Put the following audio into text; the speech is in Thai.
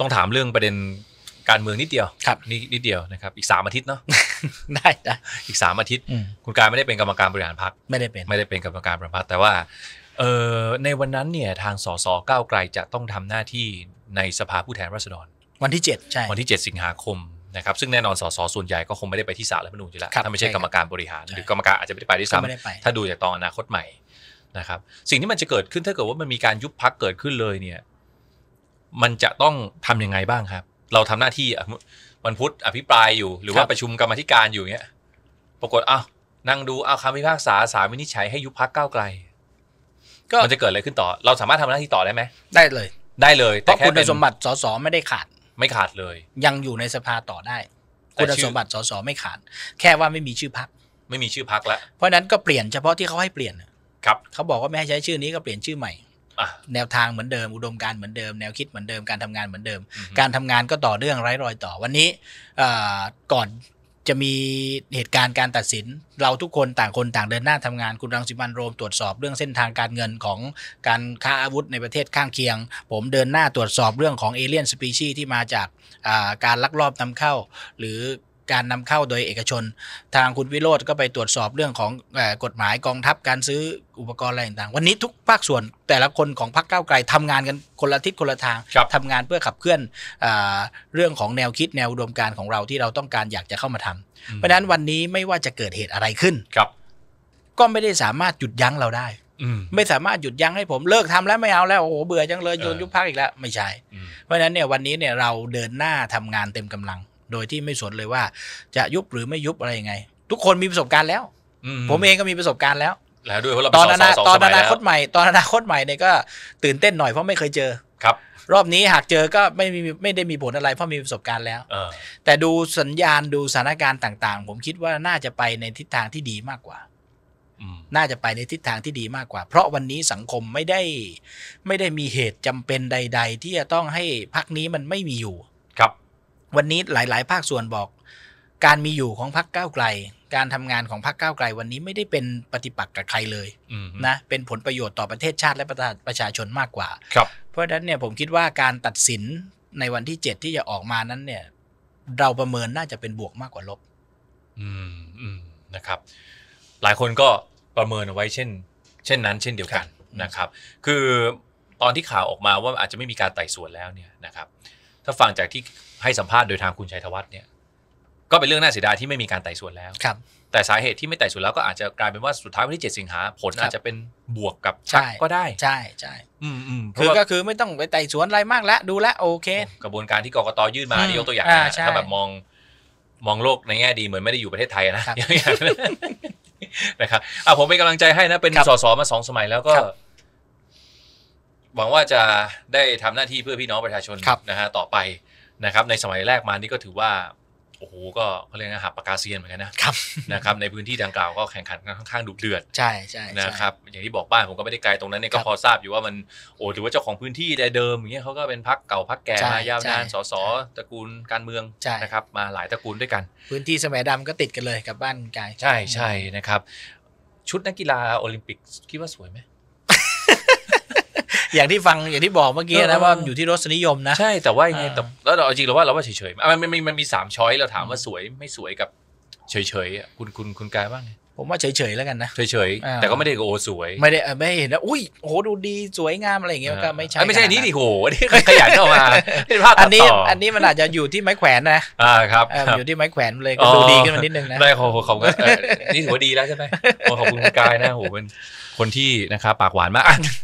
ต้องถามเรื่องประเด็นการเมืองนิดเดียว ครับนิดนิดเดียวนะครับ อีกสามอาทิตย์เนาะ ได้ได้อีกสามอาทิตย์ คุณการไม่ได้เป็นกรรมการบริหารพรรค ไม่ได้เป็น ไม่ได้เป็นกรรมการบริหารพรรคแต่ว่าเออในวันนั้นเนี่ยทางสสก้าวไกลจะต้องทำหน้าที่ในสภาผู้แทนราษฎร วันที่เจ็ดใช่วันที่เจ็ดสิงหาคมนะครับ ซึ่งแน่นอนสส ส่วนใหญ่ก็คงไม่ได้ไปที่ศาลรัฐธรรมนูญอยู่แล้ว ถ้าไม่ใช่กรรมการบริหาร หรือกรรมการอาจจะไม่ได้ไปด้วยซ้ำถ้าดูจากตอนอนาคตใหม่นะครับ สิ่งที่มันจะเกิดขึ้นถ้าเกิดว่ามันมีการยุบพักเกิดขึ้นเลยเนี่ยมันจะต้องทํำยังไงบ้างครับ เราทำหน้าที่วันพุธอภิปรายอยู่หรือว่าประชุมกรรมธิการอยู่เงี้ย ปรากฏอ้าวนั่งดูเอาคำพิพากษาสารวินิจฉัยให้ยุบพักก้าวไกล ก็มันจะเกิดอะไรขึ้นต่อ เราสามารถทำหน้าที่ต่อได้ไหม ได้เลย ได้เลยแต่คุณสมบัติสสไม่ได้ขาด ไม่ขาดเลย ยังอยู่ในสภาต่อได้คุณสมบัติสสไม่ขาด แค่ว่าไม่มีชื่อพัก ไม่มีชื่อพักแล้วเพราะนั้นก็เปลี่ยนเฉพาะที่เขาให้เปลี่ยนครับเขาบอกว่าไม่ให้ใช้ชื่อนี้ก็เปลี่ยนชื่อใหม่แนวทางเหมือนเดิมอุดมการเหมือนเดิม แนวคิดเหมือนเดิมการทำงานเหมือนเดิม การทำงานก็ต่อเรื่องไร้รอยต่อ วันนี้ก่อนจะมีเหตุการณ์การตัดสิน เราทุกคนต่างคนต่างเดินหน้าทำงานคุณรังสิมันโรมตรวจสอบเรื่องเส้นทางการเงินของการค้าอาวุธในประเทศข้างเคียง ผมเดินหน้าตรวจสอบเรื่องของเอเลี่ยนสปีชีที่มาจากการลักลอบนำเข้า หรือการนำเข้าโดยเอกชน ทางคุณวิโรธก็ไปตรวจสอบเรื่องของกฎหมายกองทัพการซื้ออุปกรณ์อะไรต่างๆวันนี้ทุกภาคส่วนแต่ละคนของพรรคก้าวไกลทำงานกันคนละทิศคนละทางทำงานเพื่อขับเคลื่อนเรื่องของแนวคิดแนวอุดมการของเราที่เราต้องการอยากจะเข้ามาทำ เพราะฉะนั้นวันนี้ไม่ว่าจะเกิดเหตุอะไรขึ้น ครับ ก็ไม่ได้สามารถหยุดยั้งเราได้ไม่สามารถหยุดยั้งให้ผมเลิกทำแล้วไม่เอาแล้วโอ้โหเบื่อจังเลยโยนยุบพักอีกแล้วไม่ใช่เพราะฉะนั้นเนี่ยวันนี้เนี่ยเราเดินหน้าทำงานเต็มกำลังโดยที่ไม่สนเลยว่าจะยุบหรือไม่ยุบอะไรยังไง ทุกคนมีประสบการณ์แล้ว ผมเองก็มีประสบการณ์แล้ว แล้วด้วยเพราะเราตอนอนาตอนอนาคตใหม่ ตอนอนาคตใหม่เนี่ยก็ ตื่นเต้นหน่อยเพราะไม่เคยเจอครับ รอบนี้หากเจอก็ไม่มีไม่ได้มีผลอะไรเพราะมีประสบการณ์แล้วแต่ดูสัญญาณดูสถานการณ์ต่าง ๆ ผมคิดว่าน่าจะไปในทิศทางที่ดีมากกว่าน่าจะไปในทิศทางที่ดีมากกว่า เพราะวันนี้สังคมไม่ได้ไม่ได้มีเหตุจำเป็นใด ๆ ที่จะต้องให้พักนี้มันไม่มีอยู่วันนี้หลาย ๆ ภาคส่วนบอก การมีอยู่ของพักก้าวไกล การทำงานของพักก้าวไกล วันนี้ไม่ได้เป็นปฏิปักษ์กับใครเลยนะเป็นผลประโยชน์ต่อประเทศชาติและประชาชนมากกว่า ครับ เพราะฉะนั้นเนี่ยผมคิดว่าการตัดสินในวันที่เจ็ดที่จะออกมานั้นเนี่ย เราประเมินน่าจะเป็นบวกมากกว่าลบ อืมอืมนะครับ หลายคนก็ประเมินเอาไว้เช่น เช่นนั้น เช่นเดียวกันนะครับ คือตอนที่ข่าวออกมาว่าอาจจะไม่มีการไต่สวนแล้วเนี่ยนะครับถ้าฟังจากที่ให้สัมภาษณ์โดยทางคุณชัยธวัฒน์เนี่ยก็เป็นเรื่องน่าเสียดายที่ไม่มีการไต่สวนแล้วครับ แต่สาเหตุที่ไม่ไต่สวนแล้วก็อาจจะกลายเป็นว่าสุดท้ายวันที่7สิงหาผลอาจจะเป็นบวกกับชักก็ได้ใช่ใช่อืมอืมคือก็คือไม่ต้องไปไต่สวนอะไรมากแล้ว ดูแลโอเค กระบวนการที่กรกตยื่นมานี่ยกตัวอย่างนะถ้าแบบมอง มองโลกในแง่ดีเหมือนไม่ได้อยู่ประเทศไทยนะอย่างนะครับอ่ะผมเป็นกำลังใจให้นะเป็นสสมาสองสมัยแล้วก็หวังว่าจะได้ทำหน้าที่เพื่อพี่น้องประชาชนนะฮะต่อไปนะครับในสมัยแรกมานี่ก็ถือว่าโอ้โหก็เขาเรียกนะหับปากกาเซียนเหมือนกันนะครับนะครับในพื้นที่ดังกล่าวก็แข่งขันกันค่อนข้างดุเดือดใช่ใช่นะครับอย่างที่บอกบ้านผมก็ไม่ได้ไกลตรงนั้นเนี่ยก็พอทราบอยู่ว่ามันโอ้หรือว่าเจ้าของพื้นที่ใเดิมอย่างเงี้ยเขาก็เป็นพักเก่าพักแก่มายาวนานสสตระกูลการเมืองนะครับมาหลายตระกูลด้วยกัน พื้นที่สมัยดำก็ติดกันเลยกับบ้านกายใช่ใช่นะครับ ชุดนักกีฬาโอลิมปิกคิดว่าสวยไหมอย่างที่ฟังอย่างที่บอกเมื่อกี้นะว่าอยู่ที่รสนิยมนะใช่แต่ว่าไงแต่แล้วเราจริงเราว่าเราว่าเฉยๆมันมันมันมีสามช้อยเราถามว่าสวยไม่สวยกับเฉยๆคุณคุณคุณกายบ้าง ผมว่าเฉยๆแล้วกันนะเฉยๆแต่ก็ไม่ได้โอสวยไม่ได้ไม่เห็นนะอุ้ยโหดูดีสวยงามอะไรอย่างเงี้ยก็ไม่ใช่ไม่ใช่นี้ดิโหนี่ขยันเข้ามาเป็นภาพอันนี้อันนี้มันอาจจะอยู่ที่ไม้แขวนนะอ่าครับ อยู่ที่ไม้แขวนเลยก็ดูดีขึ้นมานิดนึงนะได้ขอบขอบนี่ถือว่าดีแล้วใช่ไหมขอบคุณกายนะโหเป็นคนที่นะครับปากหวานมาก